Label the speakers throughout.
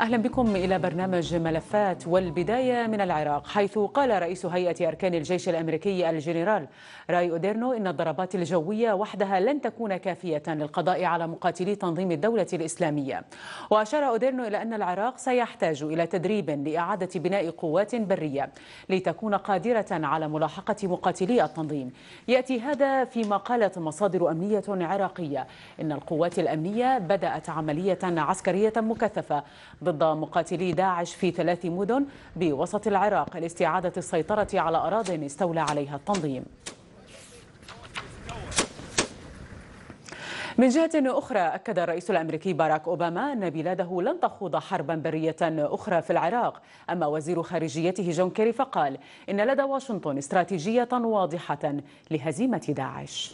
Speaker 1: أهلا بكم إلى برنامج ملفات والبداية من العراق حيث قال رئيس هيئة أركان الجيش الأمريكي الجنرال راي أوديرنو إن الضربات الجوية وحدها لن تكون كافية للقضاء على مقاتلي تنظيم الدولة الإسلامية وأشار أوديرنو إلى أن العراق سيحتاج إلى تدريب لإعادة بناء قوات برية لتكون قادرة على ملاحقة مقاتلي التنظيم يأتي هذا فيما قالت مصادر أمنية عراقية إن القوات الأمنية بدأت عملية عسكرية مكثفة ضد مقاتلي داعش في ثلاث مدن بوسط العراق لاستعادة السيطرة على أراضٍ استولى عليها التنظيم من جهة أخرى أكد الرئيس الأمريكي باراك أوباما أن بلاده لن تخوض حربا برية أخرى في العراق أما وزير خارجيته جون كيري فقال إن لدى واشنطن استراتيجية واضحة لهزيمة داعش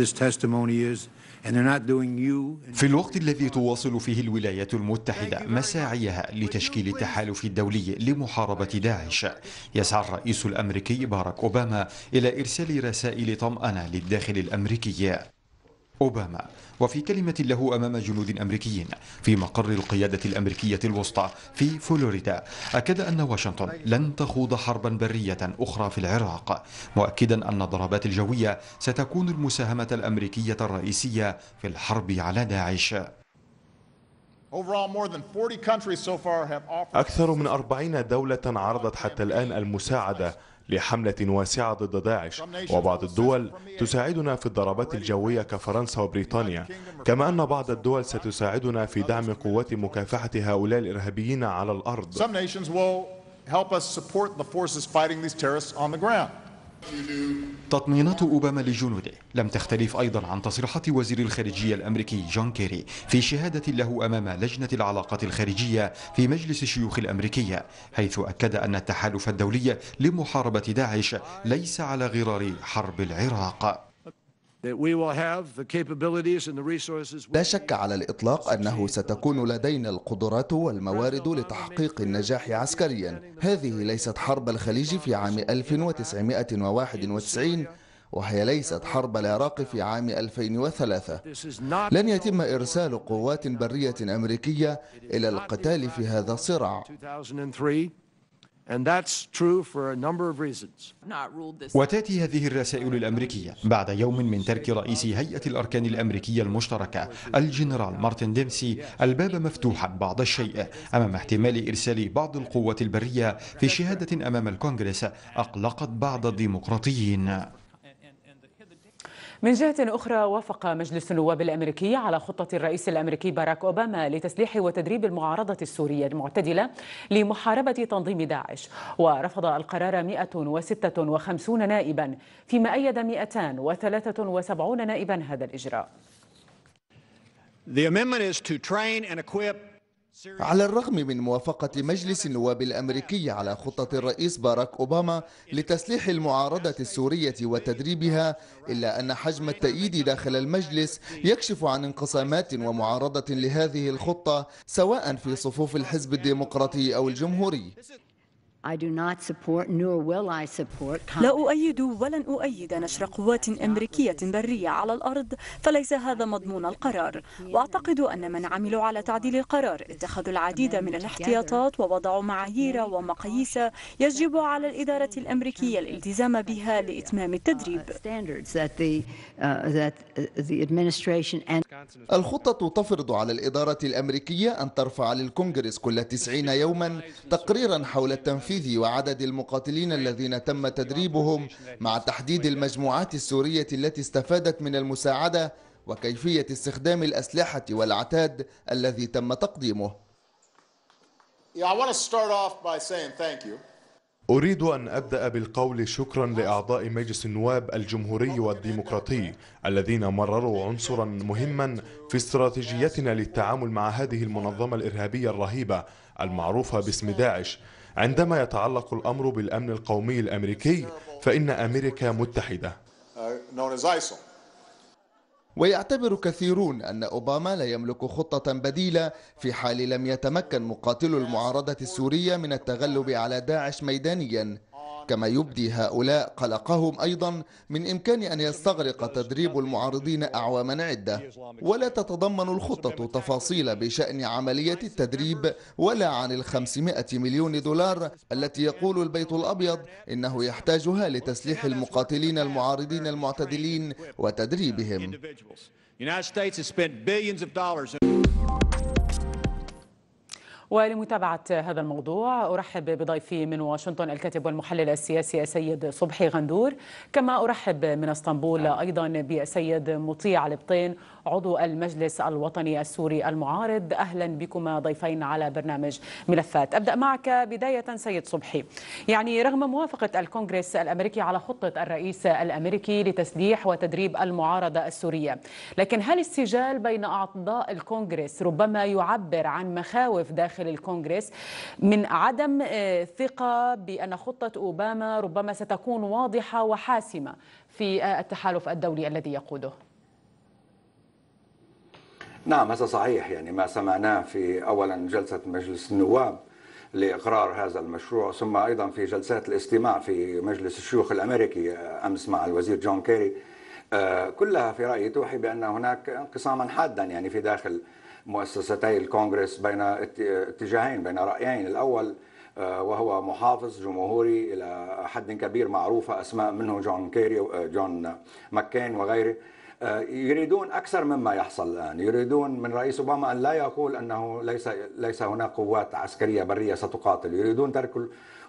Speaker 2: This
Speaker 3: testimony is في الوقت الذي تواصل فيه الولايات المتحدة مساعيها لتشكيل التحالف الدولي لمحاربة داعش يسعى الرئيس الأمريكي باراك أوباما إلى إرسال رسائل طمأنة للداخل الأمريكي أوباما وفي كلمة له أمام جنود أمريكيين في مقر القيادة الأمريكية الوسطى في فلوريدا أكد أن واشنطن لن تخوض حربا برية أخرى في العراق مؤكدا أن الضربات الجوية ستكون المساهمة الأمريكية الرئيسية في الحرب على داعش أكثر من أربعين دولة عرضت حتى الآن المساعدة لحملة واسعة ضد داعش وبعض الدول تساعدنا في الضربات الجوية كفرنسا وبريطانيا كما أن بعض الدول ستساعدنا في دعم قوات مكافحة هؤلاء الإرهابيين على الأرض تطمينات أوباما لجنوده لم تختلف أيضا عن تصريحات وزير الخارجية الأمريكي جون كيري في شهادة له أمام لجنة العلاقات الخارجية في مجلس الشيوخ الأمريكية حيث أكد أن التحالف الدولي لمحاربة داعش ليس على غرار حرب العراق
Speaker 4: لا شك على الإطلاق أنه ستكون لدينا القدرات والموارد لتحقيق النجاح عسكريا هذه ليست حرب الخليج في عام 1991 وهي ليست حرب العراق في عام 2003 لن يتم إرسال قوات برية أمريكية إلى القتال في هذا الصراع
Speaker 3: وتأتي هذه الرسائل الأمريكية بعد يوم من ترك رئيس هيئة الأركان الأمريكية المشتركة الجنرال مارتن ديمسي الباب مفتوحا بعض الشيء أمام احتمال إرسال بعض القوات البرية في شهادة أمام الكونغرس أقلقت بعض الديمقراطيين
Speaker 1: من جهة أخرى وافق مجلس النواب الأمريكي على خطة الرئيس الأمريكي باراك أوباما لتسليح وتدريب المعارضة السورية المعتدلة لمحاربة تنظيم داعش ورفض القرار 156 نائبا فيما أيد 273 نائبا هذا
Speaker 4: الإجراء The amendment is to train and equip على الرغم من موافقة مجلس النواب الأمريكي على خطة الرئيس باراك أوباما لتسليح المعارضة السورية وتدريبها إلا أن حجم التأييد داخل المجلس يكشف عن انقسامات ومعارضة لهذه الخطة سواء في صفوف الحزب الديمقراطي أو الجمهوري لا
Speaker 1: أؤيد ولن أؤيد نشر قوات أمريكية برية على الأرض فليس هذا مضمون القرار وأعتقد أن من عملوا على تعديل القرار اتخذوا العديد من الاحتياطات ووضعوا معايير ومقاييس يجب على الإدارة
Speaker 4: الأمريكية الالتزام بها لإتمام uh, التدريب uh, uh, الخطة تفرض على الإدارة الأمريكية أن ترفع للكونغرس كل 90 يوما تقريرا حول التنفيذ تنفيذ وعدد المقاتلين الذين تم تدريبهم مع تحديد المجموعات السورية التي استفادت من المساعدة وكيفية استخدام الأسلحة والعتاد الذي تم تقديمه أريد أن أبدأ
Speaker 3: بالقول شكرا لأعضاء مجلس النواب الجمهوري والديمقراطي الذين مرروا عنصرا مهما في استراتيجيتنا للتعامل مع هذه المنظمة الإرهابية الرهيبة المعروفة باسم داعش عندما يتعلق الأمر بالأمن القومي
Speaker 4: الأمريكي فإن أمريكا متحدة ويعتبر كثيرون أن أوباما لا يملك خطة بديلة في حال لم يتمكن مقاتلو المعارضة السورية من التغلب على داعش ميدانياً كما يبدي هؤلاء قلقهم أيضا من إمكان أن يستغرق تدريب المعارضين أعواما عدة ولا تتضمن الخطة تفاصيل بشأن عملية التدريب ولا عن الخمسمائة مليون دولار التي يقول البيت الأبيض إنه يحتاجها لتسليح المقاتلين المعارضين المعتدلين وتدريبهم
Speaker 1: ولمتابعة هذا الموضوع أرحب بضيفي من واشنطن الكاتب والمحلل السياسي السيد صبحي غندور كما أرحب من اسطنبول أيضا بالسيد مطيع البطين عضو المجلس الوطني السوري المعارض أهلا بكما ضيفين على برنامج ملفات أبدأ معك بداية سيد صبحي يعني رغم موافقة الكونغرس الأمريكي على خطة الرئيس الأمريكي لتسليح وتدريب المعارضة السورية لكن هل السجال بين أعضاء الكونغرس ربما يعبر عن مخاوف داخل الكونغرس من عدم آه، ثقة بأن خطة أوباما ربما ستكون واضحة وحاسمة في آه، التحالف الدولي الذي يقوده
Speaker 2: نعم هذا صحيح يعني ما سمعناه في أولا جلسة مجلس النواب لإقرار هذا المشروع ثم أيضا في جلسات الاستماع في مجلس الشيوخ الأمريكي أمس مع الوزير جون كيري آه، كلها في رأيي توحي بأن هناك انقساما حادا يعني في داخل مؤسستي الكونغرس بين اتجاهين بين رأيين الأول آه، وهو محافظ جمهوري إلى حد كبير معروفة أسماء منه جون كيري آه، جون ماكين وغيره آه، يريدون اكثر مما يحصل الان، يريدون من رئيس اوباما ان لا يقول انه ليس ليس هناك قوات عسكريه بريه ستقاتل، يريدون ترك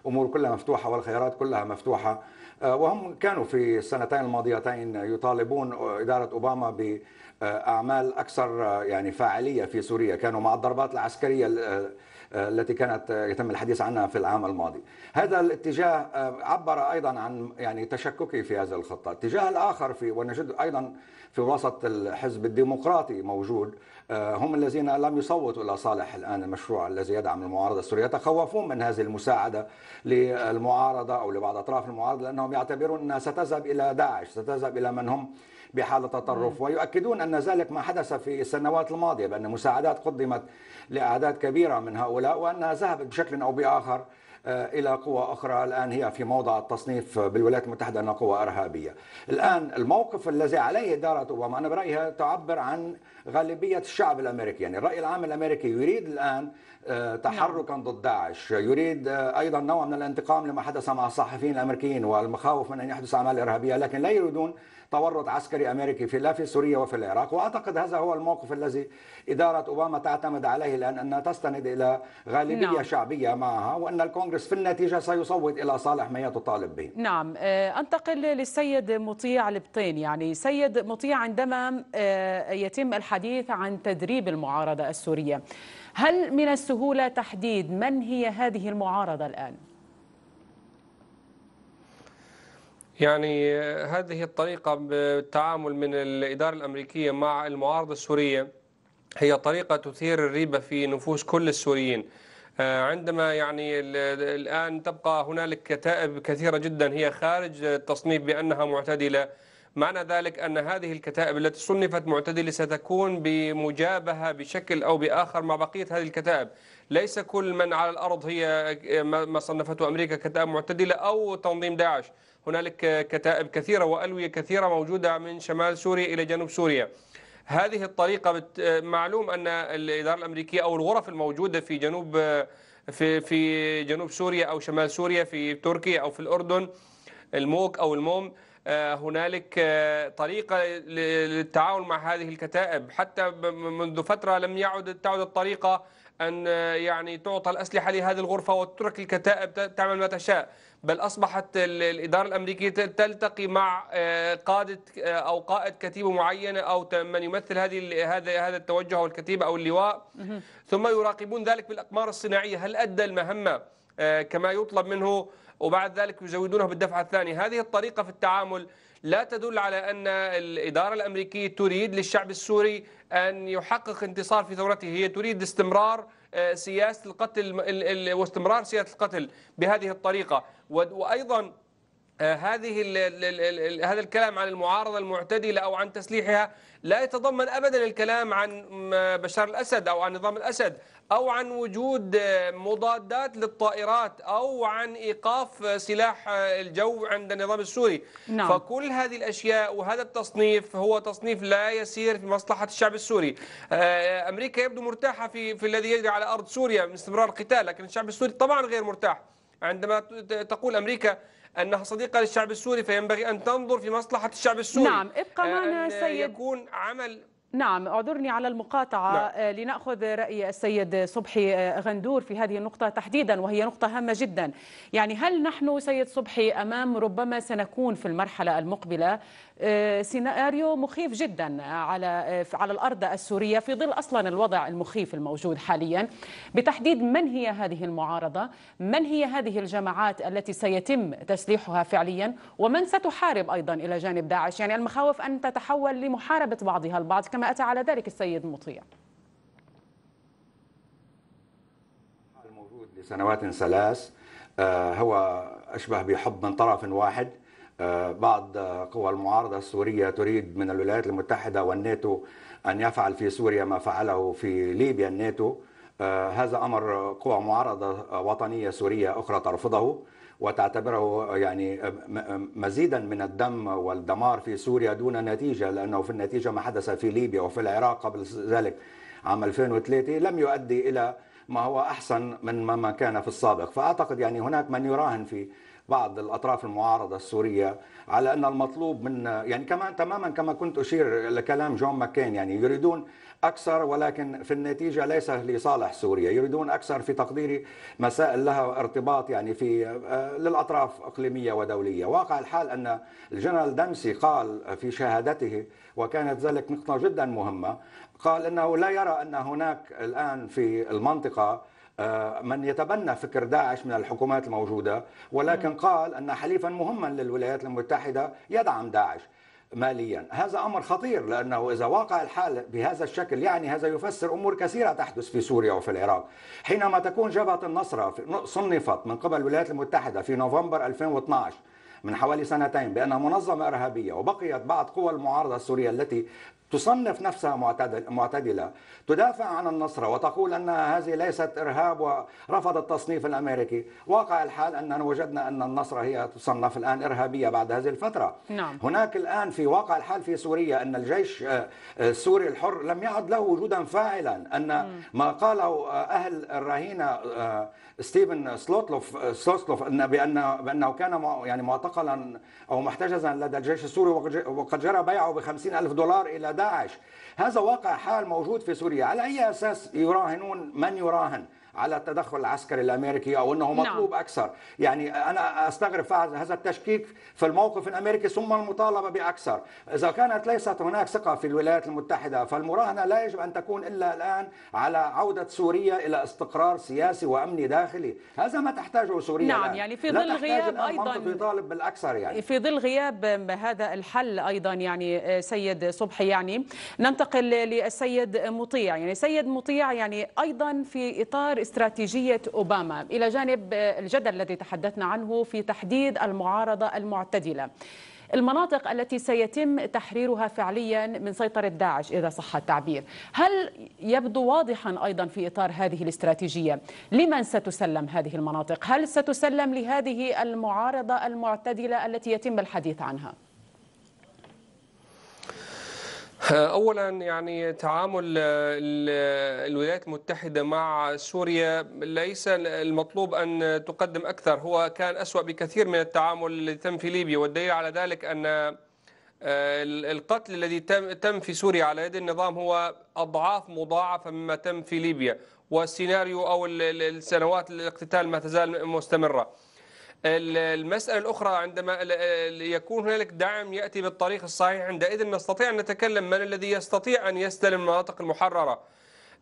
Speaker 2: الامور كلها مفتوحه والخيارات كلها مفتوحه، آه، وهم كانوا في السنتين الماضيتين يطالبون اداره اوباما ب آه، اعمال اكثر آه، يعني فاعليه في سوريا كانوا مع الضربات العسكريه آه، التي كانت يتم الحديث عنها في العام الماضي هذا الاتجاه عبر ايضا عن يعني تشككي في هذه الخطه الاتجاه الاخر في ونجد ايضا في وسط الحزب الديمقراطي موجود هم الذين لم يصوتوا الى صالح الان المشروع الذي يدعم المعارضه السوريه يتخوفون من هذه المساعده للمعارضه او لبعض اطراف المعارضه لانهم يعتبرون انها ستذهب الى داعش ستذهب الى من هم بحال تطرف ويؤكدون أن ذلك ما حدث في السنوات الماضية بأن مساعدات قدمت لأعداد كبيرة من هؤلاء وأنها ذهبت بشكل أو بآخر آه، الى قوى اخرى الان هي في موضع التصنيف بالولايات المتحده انها قوى ارهابيه. الان الموقف الذي عليه اداره اوباما انا برايها تعبر عن غالبيه الشعب الامريكي، يعني الراي العام الامريكي يريد الان آه، نعم. تحركا ضد داعش، يريد آه، ايضا نوع من الانتقام لما حدث مع الصحفيين الامريكيين والمخاوف من ان يحدث اعمال ارهابيه، لكن لا يريدون تورط عسكري امريكي في لا في سوريا وفي العراق واعتقد هذا هو الموقف الذي اداره اوباما تعتمد عليه لان انها تستند الى غالبيه نعم. شعبيه معها وان الكونغرس في النتيجه سيصوت الى صالح ما هي تطالب به.
Speaker 1: نعم آه، انتقل للسيد مطيع لبطين يعني سيد مطيع عندما آه، يتم الحديث عن تدريب المعارضه السوريه هل من السهوله تحديد من هي هذه المعارضه الان؟
Speaker 5: يعني آه، هذه الطريقة بالتعامل من الإدارة الأمريكية مع المعارضة السورية هي طريقة تثير الريبة في نفوس كل السوريين آه، عندما يعني الآن تبقى هنالك كتائب كثيرة جدا هي خارج التصنيف بأنها معتدلة معنى ذلك أن هذه الكتائب التي صنفت معتدلة ستكون بمجابهة بشكل أو بآخر مع بقية هذه الكتائب ليس كل من على الأرض هي ما صنفته أمريكا كتائب معتدلة أو تنظيم داعش هنالك كتائب كثيرة وألوية كثيرة موجودة من شمال سوريا إلى جنوب سوريا هذه الطريقة معلوم أن الإدارة الأمريكية أو الغرف الموجودة في جنوب في في جنوب سوريا أو شمال سوريا في تركيا أو في الأردن الموك أو الموم آه، هنالك آه، طريقة للتعاون مع هذه الكتائب حتى منذ فترة لم يعد تعد الطريقة أن يعني تعطى الأسلحة لهذه الغرفة وتترك الكتائب تعمل ما تشاء بل أصبحت الإدارة الأمريكية تلتقي مع آه، قادة آه، أو قائد كتيبة معينة أو من يمثل هذه هذا هذا التوجه أو الكتيبة أو اللواء ثم يراقبون ذلك بالأقمار الصناعية هل أدى المهمة آه، كما يطلب منه وبعد ذلك يزودونه بالدفعة الثانية هذه الطريقة في التعامل لا تدل على أن الإدارة الأمريكية تريد للشعب السوري أن يحقق انتصار في ثورته هي تريد استمرار آه، سياسة القتل واستمرار سياسة القتل بهذه الطريقة وأيضا آه، هذه هذا الكلام عن المعارضه المعتدله او عن تسليحها لا يتضمن ابدا الكلام عن بشار الاسد او عن نظام الاسد أو عن وجود مضادات للطائرات أو عن إيقاف سلاح الجو عند النظام السوري نعم. فكل هذه الأشياء وهذا التصنيف هو تصنيف لا يسير في مصلحة الشعب السوري آه، أمريكا يبدو مرتاحة في, في الذي يجري على أرض سوريا من استمرار القتال لكن الشعب السوري طبعا غير مرتاح عندما تقول أمريكا أنها صديقة للشعب السوري فينبغي أن تنظر في مصلحة الشعب السوري نعم ابقى آه، معنا سيد يكون
Speaker 1: عمل نعم اعذرني على المقاطعة نعم. لنأخذ رأي السيد صبحي آه، غندور في هذه النقطة تحديدا وهي نقطة هامة جدا يعني هل نحن سيد صبحي أمام ربما سنكون في المرحلة المقبلة آه، سيناريو مخيف جدا على على الأرض السورية في ظل أصلا الوضع المخيف الموجود حاليا بتحديد من هي هذه المعارضة من هي هذه الجماعات التي سيتم تسليحها فعليا ومن ستحارب أيضا إلى جانب داعش يعني المخاوف أن تتحول لمحاربة بعضها البعض كما أتى على ذلك السيد مطيع
Speaker 2: الموجود لسنوات ثلاث آه، هو أشبه بحب من طرف واحد آه، بعض قوى المعارضة السورية تريد من الولايات المتحدة والناتو أن يفعل في سوريا ما فعله في ليبيا الناتو آه، هذا أمر قوى معارضة وطنية سورية أخرى ترفضه وتعتبره يعني مزيدا من الدم والدمار في سوريا دون نتيجة لأنه في النتيجة ما حدث في ليبيا وفي العراق قبل ذلك عام 2003 لم يؤدي إلى ما هو أحسن من ما كان في السابق فأعتقد يعني هناك من يراهن في بعض الأطراف المعارضة السورية على أن المطلوب من يعني كمان تماما كما كنت أشير لكلام جون ماكين يعني يريدون أكثر ولكن في النتيجة ليس لصالح سوريا يريدون أكثر في تقديري مسائل لها ارتباط يعني في آه، للأطراف إقليمية ودولية واقع الحال أن الجنرال دمسي قال في شهادته وكانت ذلك نقطة جدا مهمة قال أنه لا يرى أن هناك الآن في المنطقة آه، من يتبنى فكر داعش من الحكومات الموجودة ولكن قال أن حليفا مهما للولايات المتحدة يدعم داعش ماليا هذا أمر خطير لأنه إذا واقع الحال بهذا الشكل يعني هذا يفسر أمور كثيرة تحدث في سوريا وفي العراق حينما تكون جبهة النصرة صنفت من قبل الولايات المتحدة في نوفمبر 2012 من حوالي سنتين بأنها منظمة إرهابية وبقيت بعض قوى المعارضة السورية التي تصنف نفسها معتدلة تدافع عن النصرة وتقول أن هذه ليست إرهاب ورفض التصنيف الأمريكي واقع الحال أننا وجدنا أن النصرة هي تصنف الآن إرهابية بعد هذه الفترة نعم. هناك الآن في واقع الحال في سوريا أن الجيش آه، آه، السوري الحر لم يعد له وجودا فاعلا أن ما قاله آه، أهل الرهينة ستيفن سلوتلوف, سلوتلوف أن بأنه كان يعني معتقد معتقلا أو محتجزا لدى الجيش السوري وقد جرى بيعه بخمسين ألف دولار إلى داعش هذا واقع حال موجود في سوريا على أي أساس يراهنون من يراهن على التدخل العسكري الامريكي او انه نعم. مطلوب نعم. اكثر يعني انا استغرب هذا التشكيك في الموقف الامريكي ثم المطالبه باكثر اذا كانت ليست هناك ثقه في الولايات المتحده فالمراهنه لا يجب ان تكون الا الان على عوده سوريا الى استقرار سياسي وامني داخلي هذا ما تحتاجه سوريا نعم الآن. يعني في ظل غياب ايضا يطالب بالاكثر
Speaker 1: يعني في ظل غياب هذا الحل ايضا يعني آه، سيد صبحي يعني ننتقل للسيد مطيع يعني سيد مطيع يعني ايضا في اطار استراتيجية أوباما إلى جانب الجدل الذي تحدثنا عنه في تحديد المعارضة المعتدلة المناطق التي سيتم تحريرها فعليا من سيطرة داعش إذا صح التعبير هل يبدو واضحا أيضا في إطار هذه الاستراتيجية لمن ستسلم هذه المناطق هل ستسلم لهذه المعارضة المعتدلة التي يتم الحديث عنها؟
Speaker 5: اولا يعني تعامل آه، آه، الولايات المتحده مع سوريا ليس المطلوب ان تقدم اكثر هو كان اسوا بكثير من التعامل الذي تم في ليبيا والدليل على ذلك ان آه، القتل الذي تم في سوريا على يد النظام هو اضعاف مضاعفه مما تم في ليبيا والسيناريو او السنوات الاقتتال ما تزال مستمره المسألة الأخرى عندما يكون هنالك دعم يأتي بالطريق الصحيح عندئذ نستطيع أن نتكلم من الذي يستطيع أن يستلم المناطق المحررة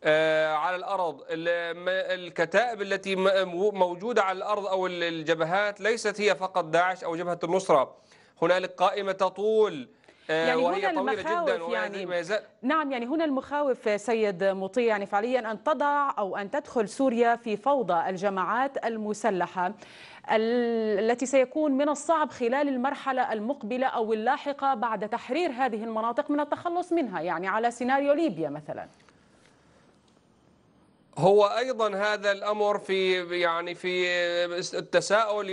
Speaker 5: آه، على الأرض الكتائب التي موجودة على الأرض أو الجبهات ليست هي فقط داعش أو جبهة النصرة هنالك قائمة تطول آه، يعني وهي هنا طويلة جدا يعني ما يزال
Speaker 1: نعم يعني هنا المخاوف سيد مطي يعني فعليا أن تضع أو أن تدخل سوريا في فوضى الجماعات المسلحة التي سيكون من الصعب خلال المرحلة المقبلة أو اللاحقة بعد تحرير هذه المناطق من التخلص منها يعني على سيناريو ليبيا مثلا
Speaker 5: هو ايضا هذا الامر في يعني في التساؤل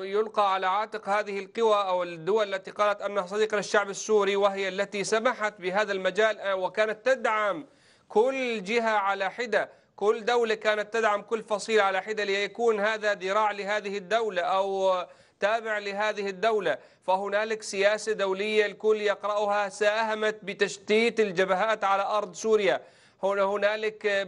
Speaker 5: يلقى على عاتق هذه القوى او الدول التي قالت انها صديقه للشعب السوري وهي التي سمحت بهذا المجال وكانت تدعم كل جهه على حده كل دولة كانت تدعم كل فصيل على حدة ليكون هذا ذراع لهذه الدولة أو تابع لهذه الدولة فهنالك سياسة دولية الكل يقرأها ساهمت بتشتيت الجبهات على أرض سوريا هنا هنالك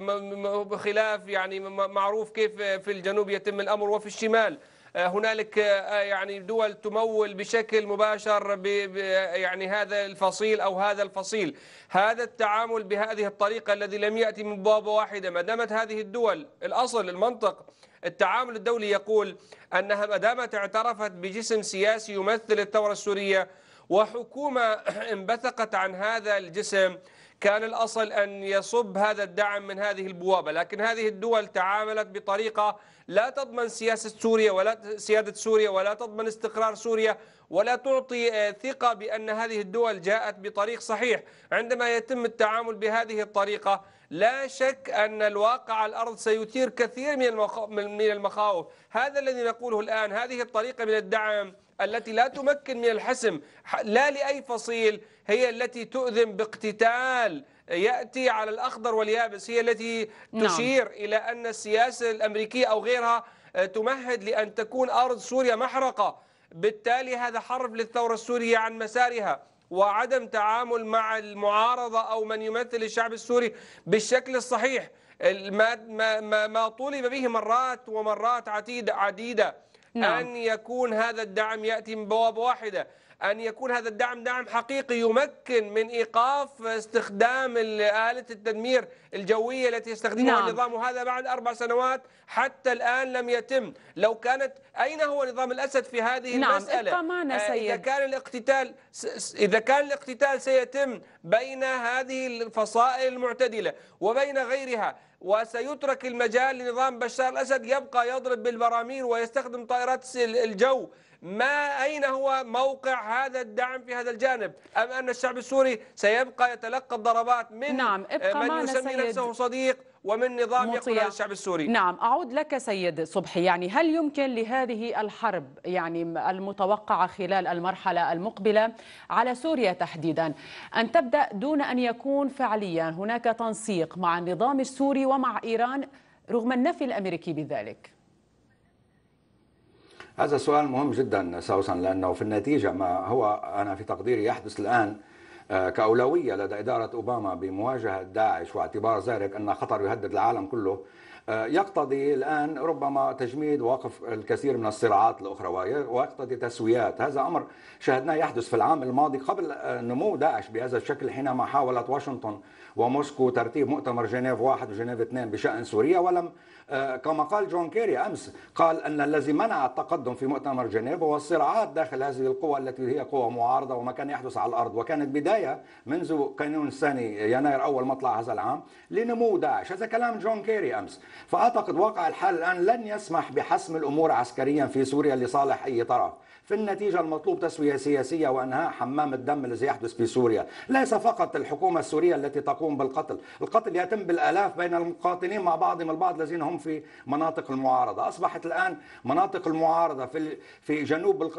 Speaker 5: خلاف يعني معروف كيف في الجنوب يتم الأمر وفي الشمال هنالك آه، يعني دول تمول بشكل مباشر ب يعني هذا الفصيل أو هذا الفصيل هذا التعامل بهذه الطريقة الذي لم يأتي من بوابة واحدة ما دامت هذه الدول الأصل المنطق التعامل الدولي يقول أنها ما دامت اعترفت بجسم سياسي يمثل الثورة السورية وحكومة انبثقت عن هذا الجسم كان الأصل أن يصب هذا الدعم من هذه البوابة لكن هذه الدول تعاملت بطريقة لا تضمن سياسة سوريا ولا سيادة سوريا ولا تضمن استقرار سوريا ولا تعطي آه، ثقة بأن هذه الدول جاءت بطريق صحيح عندما يتم التعامل بهذه الطريقة لا شك أن الواقع على الأرض سيثير كثير من المخاوف هذا الذي نقوله الآن هذه الطريقة من الدعم التي لا تمكن من الحسم لا لأي فصيل هي التي تؤذن باقتتال يأتي على الأخضر واليابس هي التي نعم. تشير نعم. إلى أن السياسة الأمريكية أو غيرها آه، تمهد لأن تكون أرض سوريا محرقة بالتالي هذا حرف للثورة السورية عن مسارها وعدم تعامل مع المعارضة أو من يمثل الشعب السوري بالشكل الصحيح ما, ما, ما طلب به مرات ومرات عديدة, عديدة نعم. أن يكون هذا الدعم يأتي من بوابة واحدة أن يكون هذا الدعم دعم حقيقي يمكن من إيقاف استخدام آلة التدمير الجوية التي يستخدمها نعم. النظام وهذا بعد أربع سنوات حتى الآن لم يتم لو كانت أين هو نظام الأسد في هذه نعم. المسألة آه، إذا كان الاقتتال إذا كان الاقتتال سيتم بين هذه الفصائل المعتدلة وبين غيرها وسيترك المجال لنظام بشار الأسد يبقى يضرب بالبراميل ويستخدم طائرات الجو ما أين هو موقع هذا الدعم في هذا الجانب أم أن الشعب السوري سيبقى يتلقى الضربات من نعم ابقى من يسمي نفسه صديق ومن نظام يقول الشعب السوري نعم
Speaker 1: أعود لك سيد صبحي يعني هل يمكن لهذه الحرب يعني المتوقعة خلال المرحلة المقبلة على سوريا تحديدا أن تبدأ دون أن يكون فعليا هناك تنسيق مع النظام السوري ومع إيران رغم النفي الأمريكي بذلك
Speaker 2: هذا سؤال مهم جدا ساوسن لأنه في النتيجة ما هو أنا في تقديري يحدث الآن آه، كأولوية لدى إدارة أوباما بمواجهة داعش واعتبار ذلك أن خطر يهدد العالم كله آه، يقتضي الآن ربما تجميد وقف الكثير من الصراعات الأخرى ويقتضي تسويات هذا أمر شاهدناه يحدث في العام الماضي قبل آه، نمو داعش بهذا الشكل حينما حاولت واشنطن وموسكو ترتيب مؤتمر جنيف واحد وجنيف اثنين بشأن سوريا ولم آه، كما قال جون كيري أمس قال أن الذي منع التقدم في مؤتمر جنيف هو الصراعات داخل هذه القوى التي هي قوى معارضة وما كان يحدث على الأرض وكانت بداية منذ كانون الثاني يناير أول مطلع هذا العام لنمو داعش هذا كلام جون كيري أمس فأعتقد واقع الحال الآن لن يسمح بحسم الأمور عسكريا في سوريا لصالح أي طرف في النتيجة المطلوب تسوية سياسية وإنهاء حمام الدم الذي يحدث في سوريا ليس فقط الحكومة السورية التي تقوم بالقتل القتل يتم بالآلاف بين المقاتلين مع بعضهم البعض الذين هم في مناطق المعارضة أصبحت الآن مناطق المعارضة في في جنوب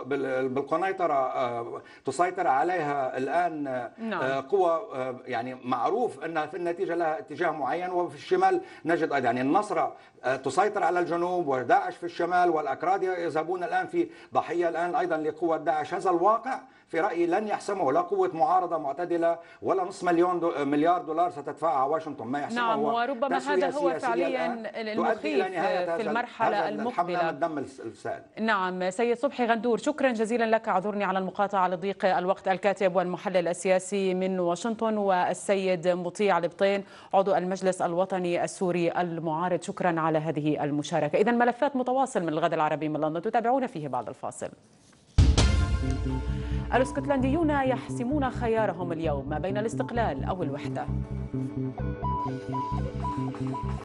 Speaker 2: بالقنيطرة آه، تسيطر عليها الآن آه، نعم. آه، قوى يعني معروف أنها في النتيجة لها اتجاه معين وفي الشمال نجد أيضا يعني النص البصرة آه، تسيطر على الجنوب وداعش في الشمال والأكراد يذهبون الآن في ضحية الآن أيضا لقوة داعش هذا الواقع في رأيي لن يحسمه لا قوة معارضة معتدلة ولا نصف مليون دو مليار دولار ستدفعها واشنطن ما يحسمه نعم وربما هذا هو فعليا المخيف في المرحلة المقبلة الدم السائل
Speaker 1: نعم سيد صبحي غندور شكرا جزيلا لك اعذرني على المقاطعة لضيق الوقت الكاتب والمحلل السياسي من واشنطن والسيد مطيع البطين عضو المجلس الوطني السوري المعارض شكرا على هذه المشاركة إذا ملفات متواصل من الغد العربي من لندن تتابعون فيه بعد الفاصل الاسكتلنديون يحسمون خيارهم اليوم ما بين الاستقلال أو الوحدة